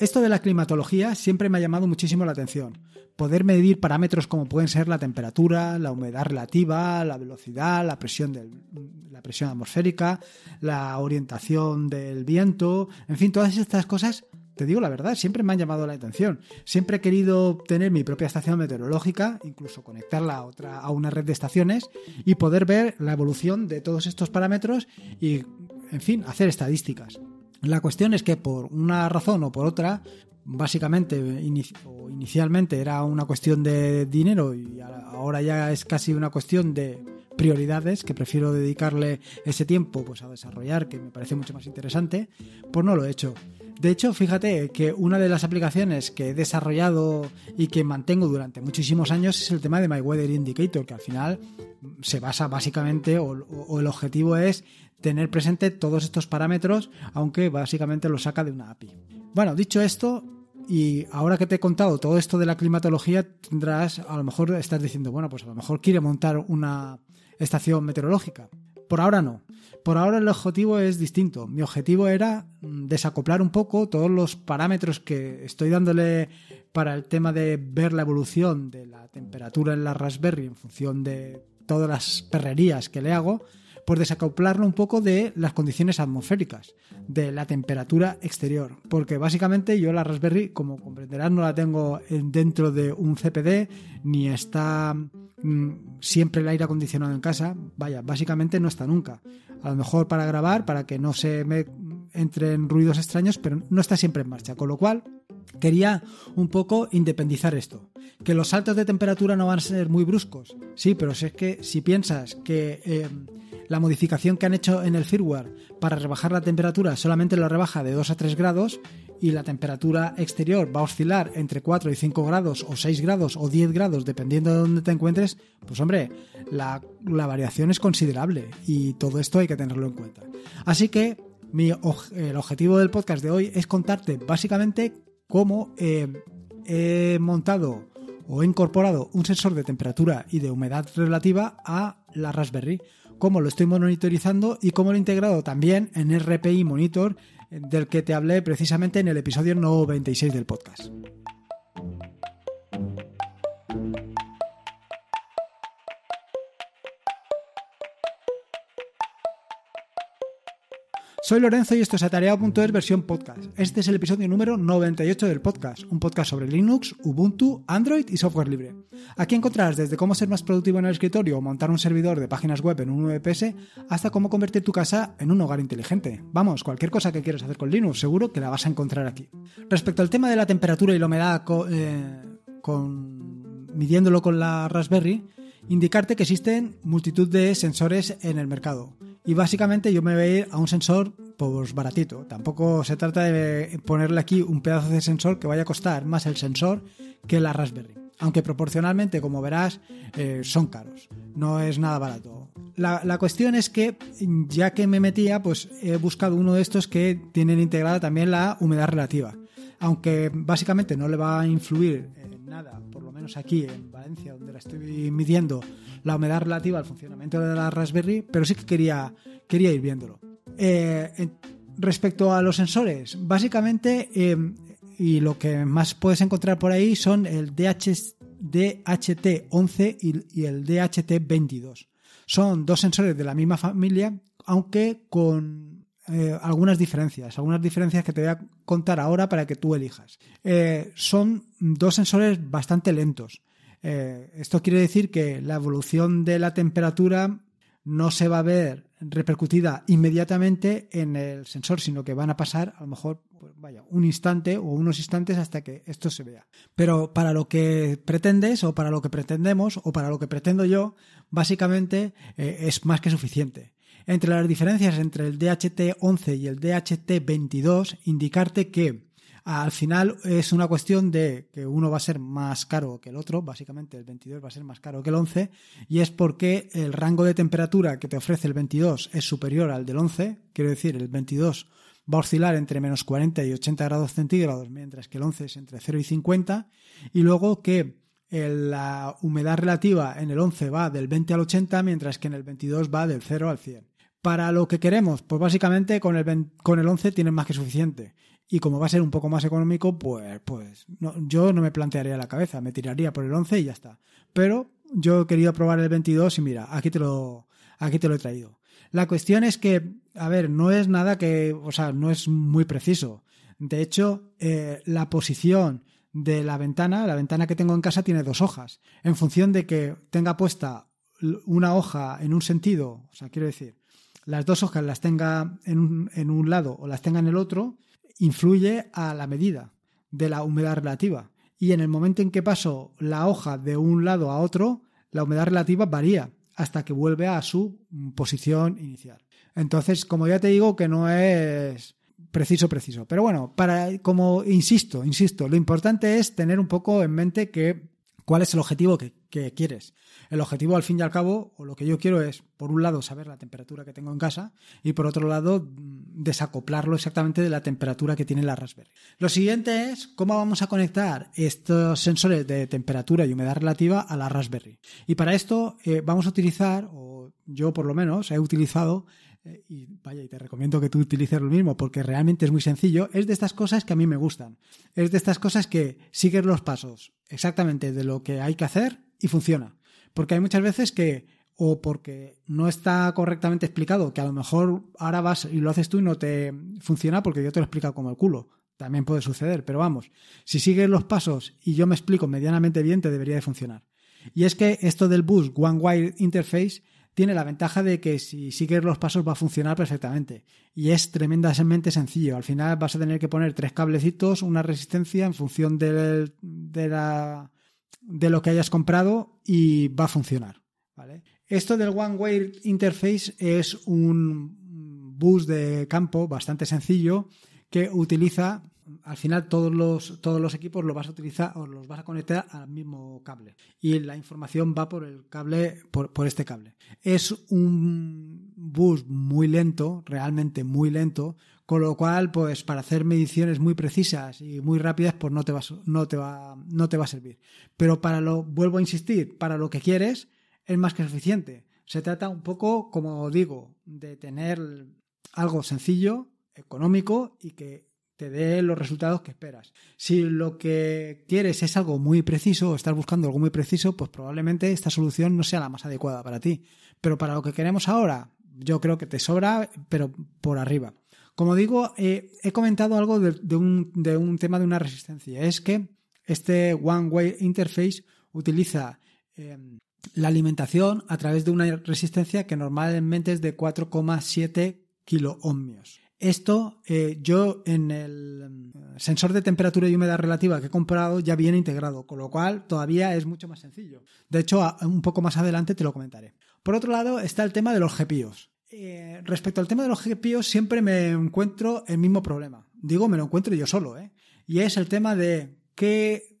Esto de la climatología siempre me ha llamado muchísimo la atención. Poder medir parámetros como pueden ser la temperatura, la humedad relativa, la velocidad, la presión, la presión atmosférica, la orientación del viento, en fin, todas estas cosas te digo la verdad, siempre me han llamado la atención. Siempre he querido tener mi propia estación meteorológica, incluso conectarla otra, a una red de estaciones y poder ver la evolución de todos estos parámetros y, en fin, hacer estadísticas. La cuestión es que por una razón o por otra, básicamente o inicialmente era una cuestión de dinero y ahora ya es casi una cuestión de prioridades, que prefiero dedicarle ese tiempo pues, a desarrollar, que me parece mucho más interesante, pues no lo he hecho. De hecho, fíjate que una de las aplicaciones que he desarrollado y que mantengo durante muchísimos años es el tema de My Weather Indicator, que al final se basa básicamente, o el objetivo es tener presente todos estos parámetros, aunque básicamente lo saca de una API. Bueno, dicho esto, y ahora que te he contado todo esto de la climatología, tendrás, a lo mejor estás diciendo, bueno, pues a lo mejor quiere montar una estación meteorológica. Por ahora no. Por ahora el objetivo es distinto. Mi objetivo era mm, desacoplar un poco todos los parámetros que estoy dándole para el tema de ver la evolución de la temperatura en la Raspberry en función de todas las perrerías que le hago por pues desacoplarlo un poco de las condiciones atmosféricas, de la temperatura exterior, porque básicamente yo la Raspberry, como comprenderás, no la tengo eh, dentro de un CPD, ni está mm, siempre el aire acondicionado en casa, vaya, básicamente no está nunca. A lo mejor para grabar, para que no se me entren ruidos extraños, pero no está siempre en marcha, con lo cual quería un poco independizar esto. Que los saltos de temperatura no van a ser muy bruscos, sí, pero si es que si piensas que... Eh, la modificación que han hecho en el firmware para rebajar la temperatura solamente lo rebaja de 2 a 3 grados y la temperatura exterior va a oscilar entre 4 y 5 grados o 6 grados o 10 grados dependiendo de dónde te encuentres, pues hombre, la, variación es considerable y todo esto hay que tenerlo en cuenta. Así que el objetivo del podcast de hoy es contarte básicamente cómo he montado o he incorporado un sensor de temperatura y de humedad relativa a la Raspberry cómo lo estoy monitorizando y cómo lo he integrado también en RPI Monitor, del que te hablé precisamente en el episodio 96 del podcast. Soy Lorenzo y esto es atareado.es versión podcast. Este es el episodio número 98 del podcast, un podcast sobre Linux, Ubuntu, Android y software libre. Aquí encontrarás desde cómo ser más productivo en el escritorio o montar un servidor de páginas web en un VPS hasta cómo convertir tu casa en un hogar inteligente. Vamos, cualquier cosa que quieras hacer con Linux, seguro que la vas a encontrar aquí. Respecto al tema de la temperatura y la humedad eh, con midiéndolo con la Raspberry, indicarte que existen multitud de sensores en el mercado. Y básicamente yo me voy a ir a un sensor pues baratito. Tampoco se trata de ponerle aquí un pedazo de sensor que vaya a costar más el sensor que la Raspberry. Aunque proporcionalmente, como verás, eh, son caros. No es nada barato. La, la, cuestión es que, ya que me metía, pues he buscado uno de estos que tienen integrada también la humedad relativa. Aunque básicamente no le va a influir en nada por menos aquí en Valencia, donde la estoy midiendo, la humedad relativa al funcionamiento de la Raspberry, pero sí que quería, quería ir viéndolo. Eh, respecto a los sensores, básicamente, em, y lo que más puedes encontrar por ahí son el DHT11 y el DHT22. Son dos sensores de la misma familia, aunque con eh, algunas diferencias, algunas diferencias que te voy a contar ahora para que tú elijas. Eh, son dos sensores bastante lentos. Eh, esto quiere decir que la evolución de la temperatura no se va a ver repercutida inmediatamente en el sensor, sino que van a pasar a lo mejor pues, vaya, un instante o unos instantes hasta que esto se vea. Pero para lo que pretendes o para lo que pretendemos o para lo que pretendo yo, básicamente es más que suficiente. Entre las diferencias entre el DHT11 y el DHT22, indicarte que al final es una cuestión de que uno va a ser más caro que el otro, básicamente el 22 va a ser más caro que el 11, y es porque el rango de temperatura que te ofrece el 22 es superior al del 11, quiero decir, el 22 va a oscilar entre menos 40 y 80 grados centígrados, mientras que el 11 es entre 0 y 50, y luego que la humedad relativa en el 11 va del 20 al 80, mientras que en el 22 va del 0 al 100. Para lo que queremos, pues básicamente con el, con el 11 tienen más que suficiente. Y como va a ser un poco más económico, pues, pues yo no me plantearía la cabeza, me tiraría por el 11 y ya está. Pero yo he querido probar el 22 y mira, aquí te lo, aquí te lo he traído. La cuestión es que, a ver, no es nada que, o sea, no es muy preciso. De hecho, eh, la posición de la ventana, la ventana que tengo en casa tiene dos hojas. En función de que tenga puesta una hoja en un sentido, o sea, quiero decir, las dos hojas las tenga en un, lado o las tenga en el otro, influye a la medida de la humedad relativa. Y en el momento en que paso la hoja de un lado a otro, la humedad relativa varía hasta que vuelve a su posición inicial. Entonces, como ya te digo, que no es preciso, preciso. Pero bueno, para, como insisto, insisto, lo importante es tener un poco en mente que ¿Cuál es el objetivo que, quieres? El objetivo, al fin y al cabo, o lo que yo quiero es, por un lado, saber la temperatura que tengo en casa y, por otro lado, mm, desacoplarlo exactamente de la temperatura que tiene la Raspberry. Lo siguiente es cómo vamos a conectar estos sensores de temperatura y humedad relativa a la Raspberry. Y para esto eh, vamos a utilizar, o yo por lo menos he utilizado eh, y vaya, y te recomiendo que tú utilices lo mismo porque realmente es muy sencillo, es de estas cosas que a mí me gustan. Es de estas cosas que sigues los pasos exactamente de lo que hay que hacer y funciona. Porque hay muchas veces que o porque no está correctamente explicado, que a lo mejor ahora vas y lo haces tú y no te funciona porque yo te lo he explicado como el culo. También puede suceder, pero vamos, si sigues los pasos y yo me explico medianamente bien, te debería de funcionar. Y es que esto del bus One Wire Interface tiene la ventaja de que si sigues los pasos va a funcionar perfectamente. Y es tremendamente sencillo. Al final vas a tener que poner tres cablecitos, una resistencia en función de, lo que hayas comprado y va a funcionar. Esto del One Way Interface es un bus de campo bastante sencillo que utiliza al final todos los, todos los equipos los vas a utilizar o los vas a conectar al mismo cable. Y la información va por el cable, por, este cable. Es un bus muy lento, realmente muy lento, con lo cual, pues para hacer mediciones muy precisas y muy rápidas, pues no te va, no te va, no te va a servir. Pero para lo, vuelvo a insistir, para lo que quieres, es más que suficiente. Se trata un poco, como digo, de tener algo sencillo, económico y que te dé los resultados que esperas. Si lo que quieres es algo muy preciso o estás buscando algo muy preciso, pues probablemente esta solución no sea la más adecuada para ti. Pero para lo que queremos ahora, yo creo que te sobra, pero por arriba. Como digo, eh, he comentado algo de, un, tema de una resistencia. Es que este One Way Interface utiliza em, la alimentación a través de una resistencia que normalmente es de 4,7 kiloohmios. Esto eh, yo en el eh, sensor de temperatura y humedad relativa que he comprado ya viene integrado, con lo cual todavía es mucho más sencillo. De hecho, un poco más adelante te lo comentaré. Por otro lado está el tema de los GPIOs. Eh, respecto al tema de los GPIOs siempre me encuentro el mismo problema. Digo, me lo encuentro yo solo, ¿eh? Y es el tema de qué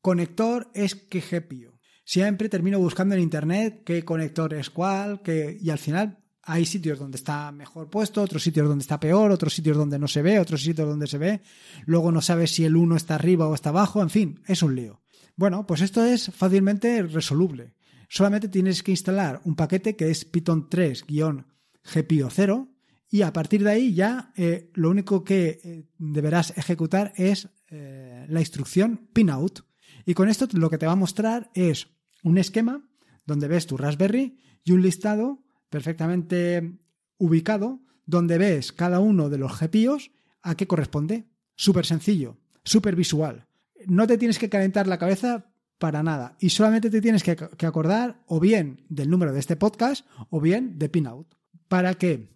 conector es qué GPIO. Siempre termino buscando en internet qué conector es cuál, qué... y al final hay sitios donde está mejor puesto, otros sitios donde está peor, otros sitios donde no se ve, otros sitios donde se ve. Luego no sabes si el 1 está arriba o está abajo, en fin, es un lío. Bueno, pues esto es fácilmente resoluble. Solamente tienes que instalar un paquete que es Python 3-GPO0 y a partir de ahí ya eh, lo único que eh, deberás ejecutar es eh, la instrucción pinout. Y con esto lo que te va a mostrar es un esquema donde ves tu Raspberry y un listado perfectamente ubicado, donde ves cada uno de los GPIOs a qué corresponde. Súper sencillo, súper visual. No te tienes que calentar la cabeza para nada y solamente te tienes que, acordar o bien del número de este podcast o bien de Pinout para que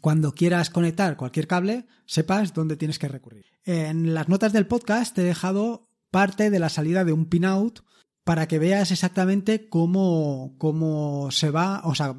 cuando quieras conectar cualquier cable sepas dónde tienes que recurrir. En las notas del podcast te he dejado parte de la salida de un Pinout para que veas exactamente cómo, cómo se va, o sea,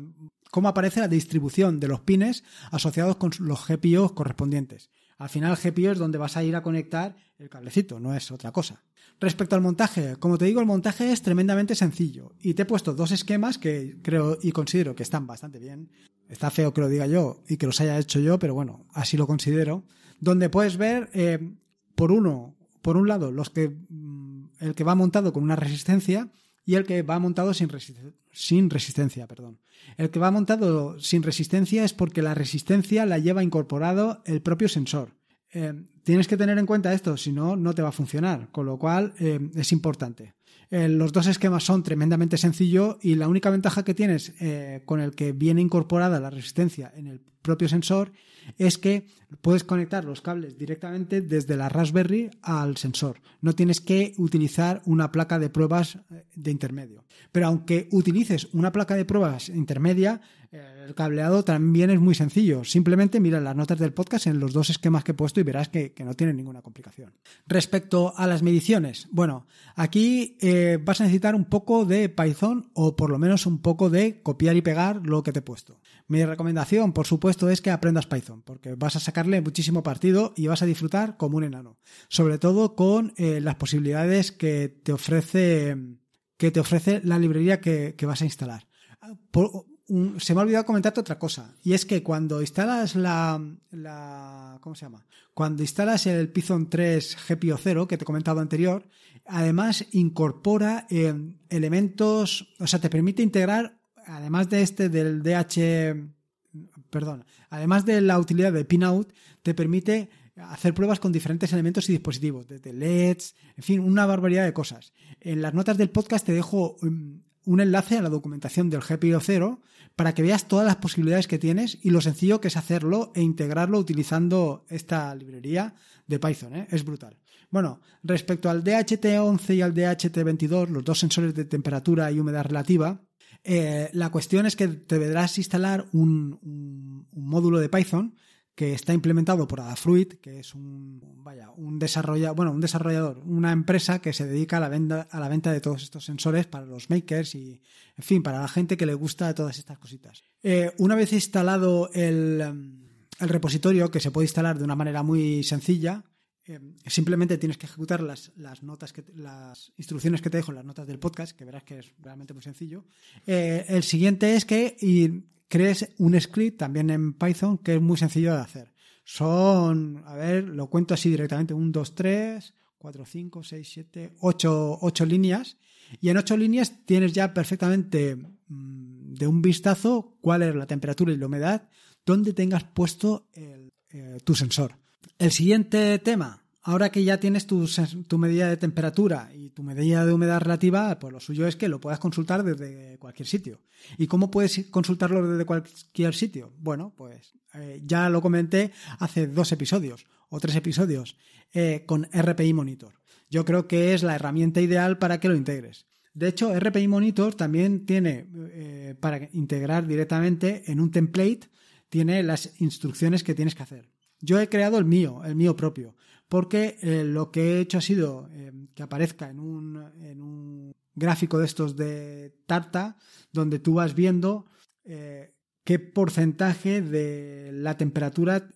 cómo aparece la distribución de los pines asociados con los GPIOs correspondientes. Al final, GPIO es donde vas a ir a conectar el cablecito, no es otra cosa. Respecto al montaje, como te digo, el montaje es tremendamente sencillo y te he puesto dos esquemas que creo y considero que están bastante bien. Está feo que lo diga yo y que los haya hecho yo, pero bueno, así lo considero. Donde puedes ver, eh, por uno, por un lado, los que, mm, el que va montado con una resistencia y el que va montado sin, resistencia. Perdón. El que va montado sin resistencia es porque la resistencia la lleva incorporado el propio sensor. Eh, tienes que tener en cuenta esto, si no, no te va a funcionar, con lo cual eh, es importante. Eh, los dos esquemas son tremendamente sencillos y la única ventaja que tienes eh, con el que viene incorporada la resistencia en el propio sensor es que puedes conectar los cables directamente desde la Raspberry al sensor. No tienes que utilizar una placa de pruebas eh, de intermedio. Pero aunque utilices una placa de pruebas intermedia, el cableado también es muy sencillo. Simplemente mira las notas del podcast en los dos esquemas que he puesto y verás que, que no tiene ninguna complicación. Respecto a las mediciones, bueno, aquí eh, vas a necesitar un poco de Python o por lo menos un poco de copiar y pegar lo que te he puesto. Mi recomendación, por supuesto, es que aprendas Python, porque vas a sacarle muchísimo partido y vas a disfrutar como un enano, sobre todo con eh, las posibilidades que te ofrece que te ofrece la librería que, vas a instalar. se me ha olvidado comentarte otra cosa, y es que cuando instalas la, ¿cómo se llama? Cuando instalas el Python 3 GPIO 0 que te he comentado anterior, además incorpora eh, elementos, o sea, te permite integrar, además de este del DH, perdón, además de la utilidad de Pinout, te permite hacer pruebas con diferentes elementos y dispositivos, desde LEDs, en fin, una barbaridad de cosas. En las notas del podcast te dejo um, un enlace a la documentación del GPIO 0 para que veas todas las posibilidades que tienes y lo sencillo que es hacerlo e integrarlo utilizando esta librería de Python. ¿eh? Es brutal. Bueno, respecto al DHT11 y al DHT22, los dos sensores de temperatura y humedad relativa, eh, la cuestión es que deberás instalar un, módulo de Python que está implementado por Adafruit, que es un, desarrollador, bueno, un desarrollador, una empresa que se dedica a la, a la venta de todos estos sensores para los makers y, en fin, para la gente que le gusta todas estas cositas. Eh, una vez instalado el repositorio, que se puede instalar de una manera muy sencilla, Em, simplemente tienes que ejecutar las, notas que, las instrucciones que te dejo las notas del podcast, que verás que es realmente muy sencillo. Eh, el siguiente es que crees un script también en Python que es muy sencillo de hacer. Son, a ver, lo cuento así directamente, 1, 2, 3, 4, 5, 6, 7, 8, líneas. Y en 8 líneas tienes ya perfectamente mm, de un vistazo cuál es la temperatura y la humedad donde tengas puesto eh, tu sensor. El siguiente tema, ahora que ya tienes tu, medida de temperatura y tu medida de humedad relativa, pues lo suyo es que lo puedas consultar desde cualquier sitio. ¿Y cómo puedes consultarlo desde cualquier sitio? Bueno, pues eh, ya lo comenté hace dos episodios o tres episodios eh, con RPI Monitor. Yo creo que es la herramienta ideal para que lo integres. De hecho, RPI Monitor también tiene eh, para integrar directamente en un template, tiene las instrucciones que tienes que hacer. Yo he creado el mío, el mío propio, porque eh, lo que he hecho ha sido eh, que aparezca en un, en un, gráfico de estos de tarta, donde tú vas viendo eh, qué porcentaje de la temperatura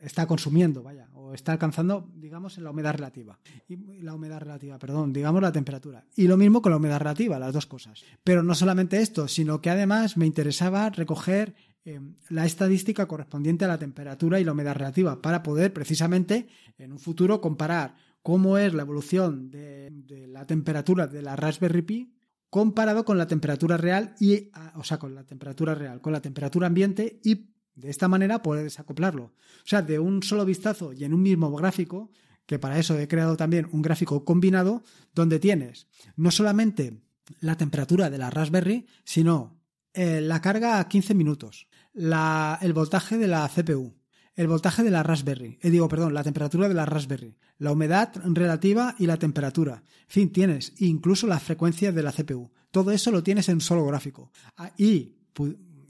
está consumiendo, vaya, o está alcanzando, digamos, en la humedad relativa. Y la humedad relativa, perdón, digamos la temperatura. Y lo mismo con la humedad relativa, las dos cosas. Pero no solamente esto, sino que además me interesaba recoger eh, la estadística correspondiente a la temperatura y la humedad relativa para poder precisamente en un futuro comparar cómo es la evolución de, la temperatura de la Raspberry Pi comparado con la temperatura real y o sea con la temperatura real con la temperatura ambiente y de esta manera poder desacoplarlo o sea de un solo vistazo y en un mismo gráfico que para eso he creado también un gráfico combinado donde tienes no solamente la temperatura de la Raspberry sino eh, la carga a 15 minutos, el voltaje de la CPU, el voltaje de la Raspberry, eh, digo, perdón, la temperatura de la Raspberry, la humedad relativa y la temperatura. En fin, tienes incluso la frecuencia de la CPU. Todo eso lo tienes en solo gráfico. Ah, y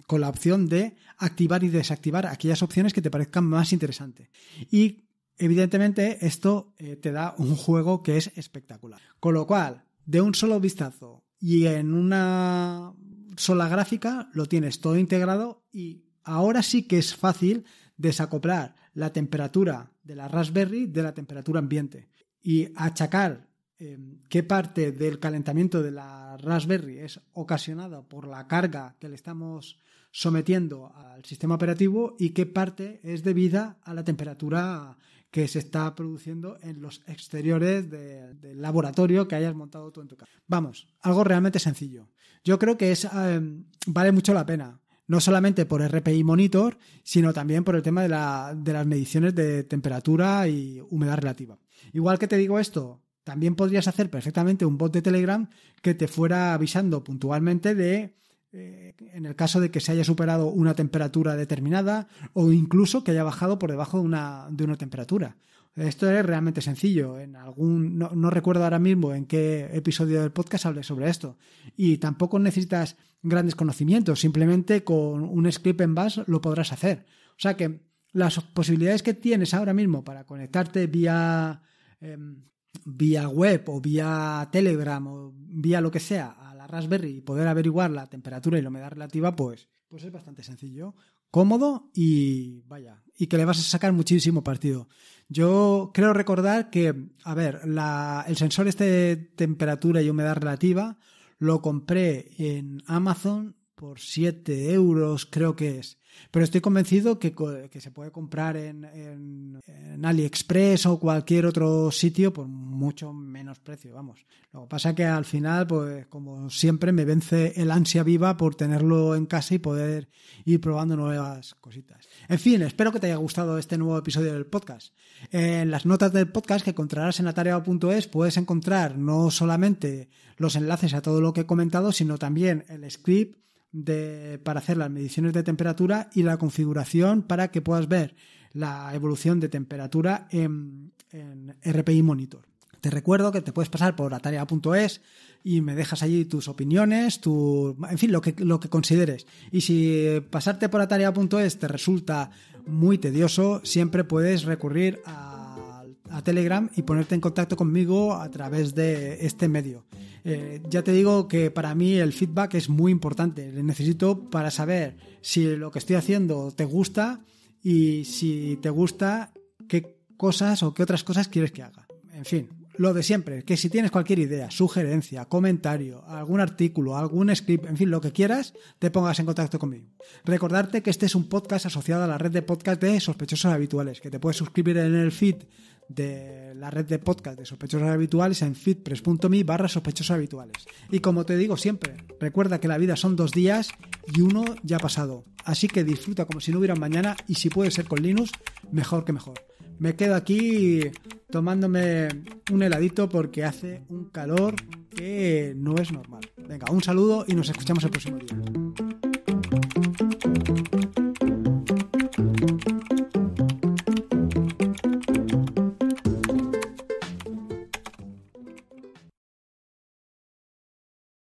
con la opción de activar y desactivar aquellas opciones que te parezcan más interesantes. Y evidentemente esto eh, te da un juego que es espectacular. Con lo cual, de un solo vistazo y en una sola gráfica lo tienes todo integrado y ahora sí que es fácil desacoplar la temperatura de la Raspberry de la temperatura ambiente y achacar em, qué parte del calentamiento de la Raspberry es ocasionada por la carga que le estamos sometiendo al sistema operativo y qué parte es debida a la temperatura que se está produciendo en los exteriores del laboratorio que hayas montado tú en tu casa. Vamos, algo realmente sencillo. Yo creo que em, vale mucho la pena no solamente por RPI monitor, sino también por el tema de, las mediciones de temperatura y humedad relativa. Igual que te digo esto, también podrías hacer perfectamente un bot de Telegram que te fuera avisando puntualmente de eh, en el caso de que se haya superado una temperatura determinada o incluso que haya bajado por debajo de una, temperatura. Esto es realmente sencillo. En algún, no, recuerdo ahora mismo en qué episodio del podcast hablé sobre esto. Y tampoco necesitas grandes conocimientos. Simplemente con un script en bash lo podrás hacer. O sea que las posibilidades que tienes ahora mismo para conectarte vía, em, vía web o vía Telegram o vía lo que sea Raspberry y poder averiguar la temperatura y la humedad relativa, pues, pues es bastante sencillo, cómodo y vaya, y que le vas a sacar muchísimo partido. Yo creo recordar que, a ver, el sensor este de temperatura y humedad relativa lo compré en Amazon por 7 euros, creo que es. Pero estoy convencido que, que se puede comprar en, en, AliExpress o cualquier otro sitio por mucho menos precio, vamos. Lo que pasa es que al final, pues como siempre, me vence el ansia viva por tenerlo en casa y poder ir probando nuevas cositas. En fin, espero que te haya gustado este nuevo episodio del podcast. En las notas del podcast que encontrarás en atareado.es puedes encontrar no solamente los enlaces a todo lo que he comentado, sino también el script para hacer las mediciones de temperatura y la configuración para que puedas ver la evolución de temperatura en, RPI Monitor. Te recuerdo que te puedes pasar por atarea.es y me dejas allí tus opiniones, tu, en fin, lo que, lo que consideres. Y si pasarte por atarea.es te resulta muy tedioso, siempre puedes recurrir a Telegram y ponerte en contacto conmigo a través de este medio. Eh, ya te digo que para mí el feedback es muy importante. Le necesito para saber si lo que estoy haciendo te gusta y si te gusta, qué cosas o qué otras cosas quieres que haga. En fin, lo de siempre, que si tienes cualquier idea, sugerencia, comentario, algún artículo, algún script, en fin, lo que quieras, te pongas en contacto conmigo. Recordarte que este es un podcast asociado a la red de podcast de sospechosos habituales, que te puedes suscribir en el feed de la red de podcast de sospechosos habituales en fitpress.me barra sospechosos habituales. Y como te digo siempre, recuerda que la vida son dos días y uno ya ha pasado. Así que disfruta como si no hubiera mañana y si puede ser con Linux, mejor que mejor. Me quedo aquí tomándome un heladito porque hace un calor que no es normal. Venga, un saludo y nos escuchamos el próximo día.